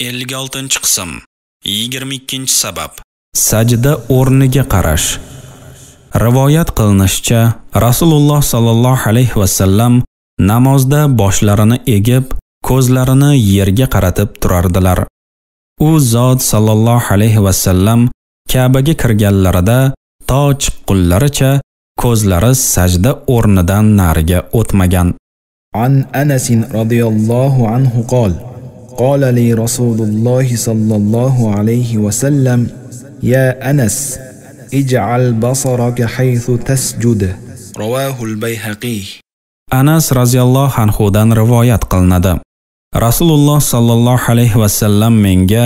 56 qism 22 sabab Sajda o'rniga qarash Rivoyat qilinishicha Rasululloh sallallohu alayhi va sallam namozda boshlarini egib, ko'zlarini yerga qaratib turardilar. U zot sallallohu alayhi va sallam Ka'baga kirganlarida to chiqqunlaricha ko'zlari sajda o'rnidan nariga o'tmagan. An Anas radhiyallohu anhu qol: قال لي رسول الله صلى الله عليه وسلم يا أنس اجعل بصرك حيث تسجد رواه البيهقي الله roziyallohu ривоят rivoyat qilinadi rasululloh sollallohu alayhi vasallam menga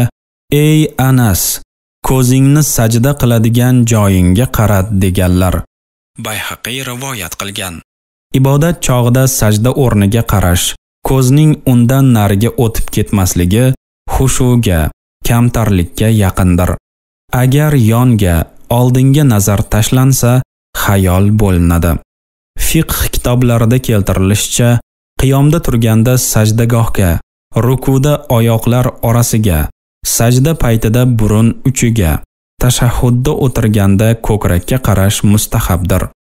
ey anas ko'zingni sajda qiladigan joyingga qarat deganlar bayhaqiy rivoyat qilgan ibodat chog'ida sajda o'rniga qarash ko'zning undan nariga o'tib ketmasligi xushuvga, kamtarlikka yaqindir. Agar yonga, oldinga nazar tashlansa, xayol bo'linadi. Fiqh kitoblarida keltirilishicha, qiyomda turganda sajdagohga, rukuda oyoqlar orasiga, sajda paytida burun uchiga, tashahhudda o'tirganda ko'krakka qarash mustahabdir.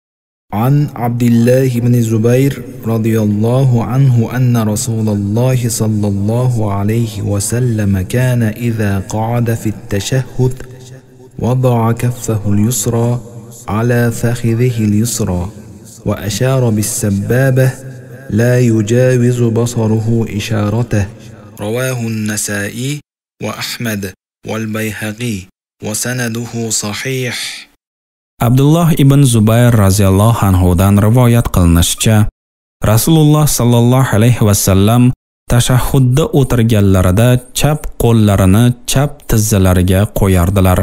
عن عبد الله بن الزبير رضي الله عنه أن رسول الله صلى الله عليه وسلم كان إذا قعد في التشهد وضع كفه اليسرى على فخذه اليسرى وأشار بالسبابة لا يجاوز بصره إشارته رواه النسائي وأحمد والبيهقي وسنده صحيح Abdulloh ibn Zubayr roziyallohu anhudan rivoyat qilinishicha, Rasululloh sallallohu alayhi va sallam tashahhudda o'tirganlarida chap qo'llarini chap tizzalariga qo'yardilar.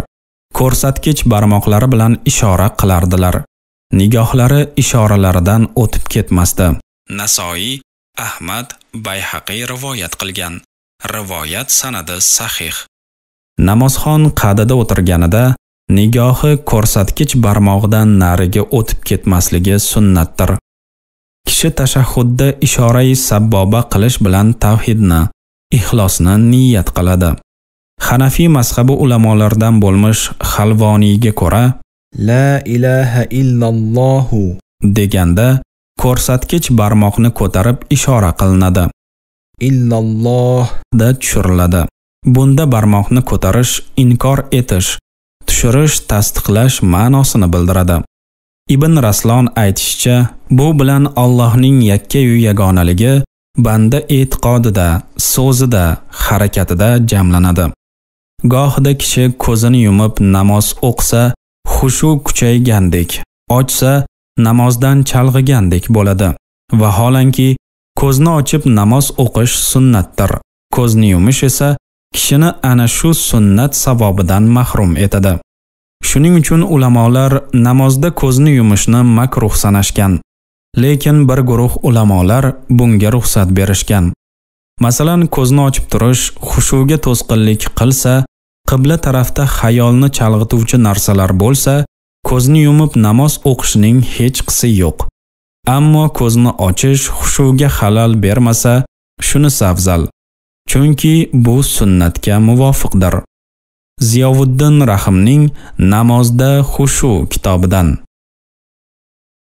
Ko'rsatkich barmoqlari bilan ishora qilardilar. Nigohlari ishoralaridan o'tib ketmasdi. Nasoiy, Ahmad, Bayhaqiy rivoyat qilgan. Rivoyat sanadi sahih. Namozxon qadida o'tirganida nigohi ko'rsatkich barmog'idan nariga o'tib ketmasligi sunnatdir. Kishi tashahhudda ishora sabboba qilish bilan tavhidni, ixlosni niyat qiladi. Hanafi mazhabi ulamolaridan bo'lmish Xalvoniyga ko'ra La ilaha illallohu deganda ko'rsatkich barmoqni ko'tarib ishora qilinadi. Illalloh da tushiriladi. Bunda barmoqni ko'tarish inkor etish tushirish tasdiqlash ma'nosini bildiradi ibn raslon aytishicha bu bilan allohning yakka yu yagonaligi banda e'tiqodida so'zida harakatida jamlanadi gohida kishi ko'zini yumib namoz o'qsa, xushu kuchaygandek ochsa namozdan chalg'igandek bo'ladi vaholanki ko'zni ochib namoz o'qish sunnatdir ko'zni yumish esa kishini ana shu sunnat savobidan mahrum etadi. Shuning uchun ulamolar namozda ko'zni yumishni makruh sanashgan. Lekin bir guruh ulamolar bunga ruxsat berishgan. Masalan, ko'zni ochib turish xushuvga to'sqinlik qilsa, qibla tarafda xayolni chalg'ituvchi narsalar bo'lsa, ko'zni yumib namoz o'qishning hech qisi yo'q. Ammo ko'zni ochish xushuvga xalal bermasa, shuni afzal. chunki bu sunnatga muvofiqdir. Ziyovuddin Rahimning Namozda xushu kitobidan